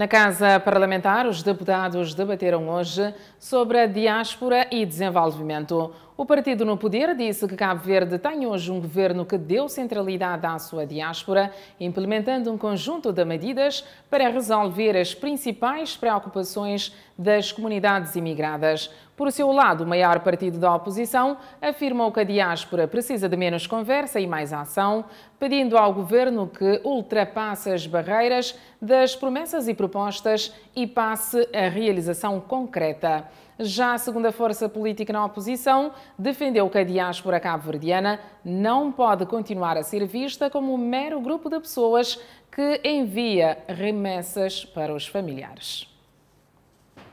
Na Casa Parlamentar, os deputados debateram hoje sobre a diáspora e desenvolvimento. O partido no poder disse que Cabo Verde tem hoje um governo que deu centralidade à sua diáspora, implementando um conjunto de medidas para resolver as principais preocupações das comunidades imigradas. Por seu lado, o maior partido da oposição afirmou que a diáspora precisa de menos conversa e mais ação, pedindo ao governo que ultrapasse as barreiras das promessas e propostas e passe a realização concreta. Já a segunda força política na oposição defendeu que a diáspora cabo-verdiana não pode continuar a ser vista como um mero grupo de pessoas que envia remessas para os familiares.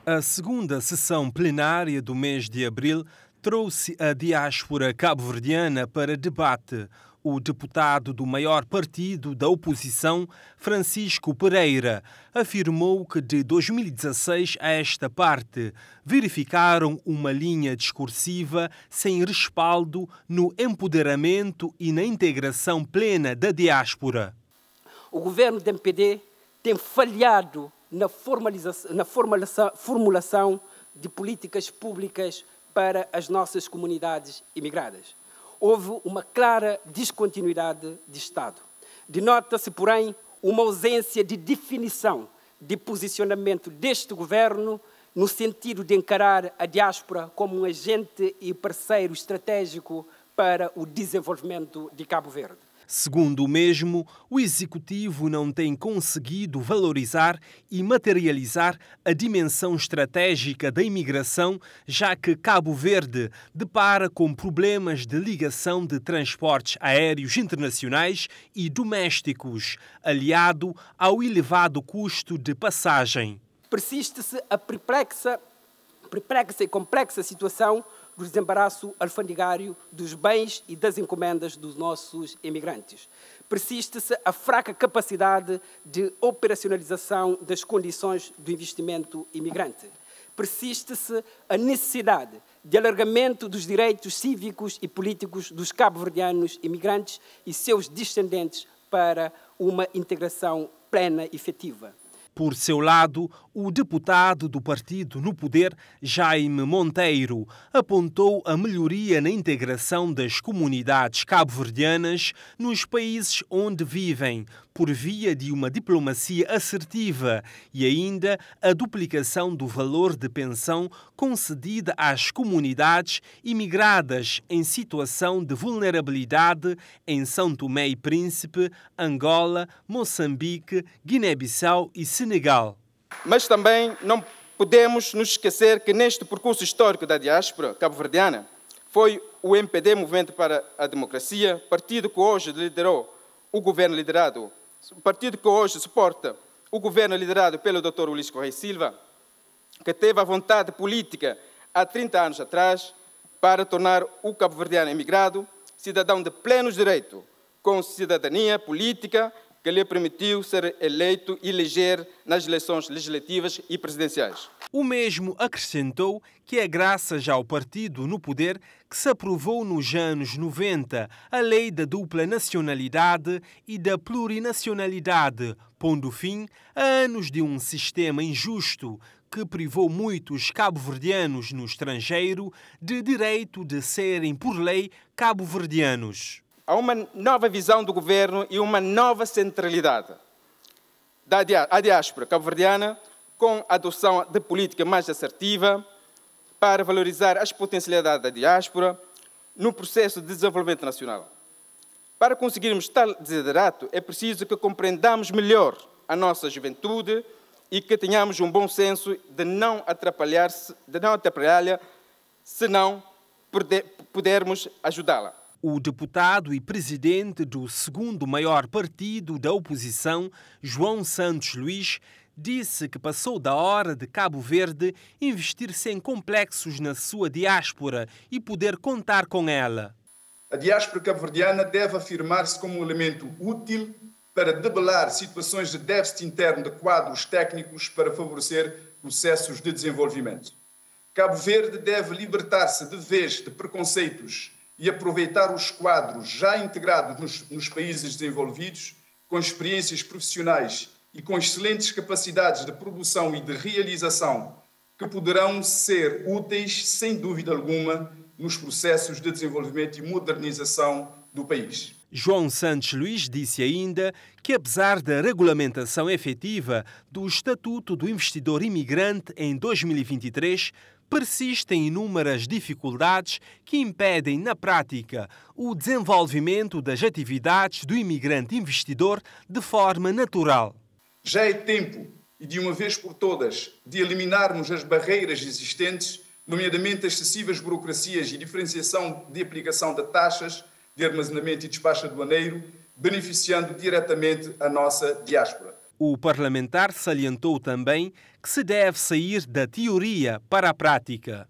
A segunda sessão plenária do mês de abril trouxe a diáspora cabo-verdiana para debate o deputado do maior partido da oposição, Francisco Pereira, afirmou que de 2016 a esta parte verificaram uma linha discursiva sem respaldo no empoderamento e na integração plena da diáspora. O governo do MPD tem falhado na, na formulação, formulação de políticas públicas para as nossas comunidades imigradas houve uma clara descontinuidade de Estado. Denota-se, porém, uma ausência de definição de posicionamento deste governo no sentido de encarar a diáspora como um agente e parceiro estratégico para o desenvolvimento de Cabo Verde. Segundo o mesmo, o Executivo não tem conseguido valorizar e materializar a dimensão estratégica da imigração, já que Cabo Verde depara com problemas de ligação de transportes aéreos internacionais e domésticos, aliado ao elevado custo de passagem. Persiste-se a perplexa, perplexa e complexa situação do desembaraço alfandegário dos bens e das encomendas dos nossos imigrantes. Persiste-se a fraca capacidade de operacionalização das condições do investimento imigrante. Persiste-se a necessidade de alargamento dos direitos cívicos e políticos dos cabo-verdianos imigrantes e seus descendentes para uma integração plena e efetiva por seu lado, o deputado do partido no poder, Jaime Monteiro, apontou a melhoria na integração das comunidades cabo-verdianas nos países onde vivem, por via de uma diplomacia assertiva e ainda a duplicação do valor de pensão concedida às comunidades imigradas em situação de vulnerabilidade em São Tomé e Príncipe, Angola, Moçambique, Guiné-Bissau e Senegal. Senegal. Mas também não podemos nos esquecer que neste percurso histórico da diáspora cabo-verdiana foi o MPD, Movimento para a Democracia, partido que hoje liderou o governo liderado, partido que hoje suporta o governo liderado pelo Dr. Ulisses Correia Silva, que teve a vontade política há 30 anos atrás para tornar o cabo-verdiano emigrado cidadão de plenos direitos, com cidadania política que lhe permitiu ser eleito e eleger nas eleições legislativas e presidenciais. O mesmo acrescentou que é graças ao partido no poder que se aprovou nos anos 90 a lei da dupla nacionalidade e da plurinacionalidade, pondo fim a anos de um sistema injusto que privou muitos cabo-verdianos no estrangeiro de direito de serem, por lei, cabo-verdianos a uma nova visão do governo e uma nova centralidade da diáspora cabo-verdiana com a adoção de política mais assertiva para valorizar as potencialidades da diáspora no processo de desenvolvimento nacional. Para conseguirmos tal desiderato, é preciso que compreendamos melhor a nossa juventude e que tenhamos um bom senso de não atrapalhar-se, de não atrapalhar se não pudermos ajudá-la. O deputado e presidente do segundo maior partido da oposição, João Santos Luiz, disse que passou da hora de Cabo Verde investir sem -se complexos na sua diáspora e poder contar com ela. A diáspora cabo-verdiana deve afirmar-se como um elemento útil para debelar situações de déficit interno de quadros técnicos para favorecer processos de desenvolvimento. Cabo Verde deve libertar-se de vez de preconceitos e aproveitar os quadros já integrados nos, nos países desenvolvidos, com experiências profissionais e com excelentes capacidades de produção e de realização, que poderão ser úteis, sem dúvida alguma, nos processos de desenvolvimento e modernização do país. João Santos Luiz disse ainda que, apesar da regulamentação efetiva do Estatuto do Investidor Imigrante em 2023, persistem inúmeras dificuldades que impedem, na prática, o desenvolvimento das atividades do imigrante investidor de forma natural. Já é tempo, e de uma vez por todas, de eliminarmos as barreiras existentes, nomeadamente as excessivas burocracias e diferenciação de aplicação de taxas de armazenamento e despacho aduaneiro, beneficiando diretamente a nossa diáspora. O parlamentar salientou também que se deve sair da teoria para a prática.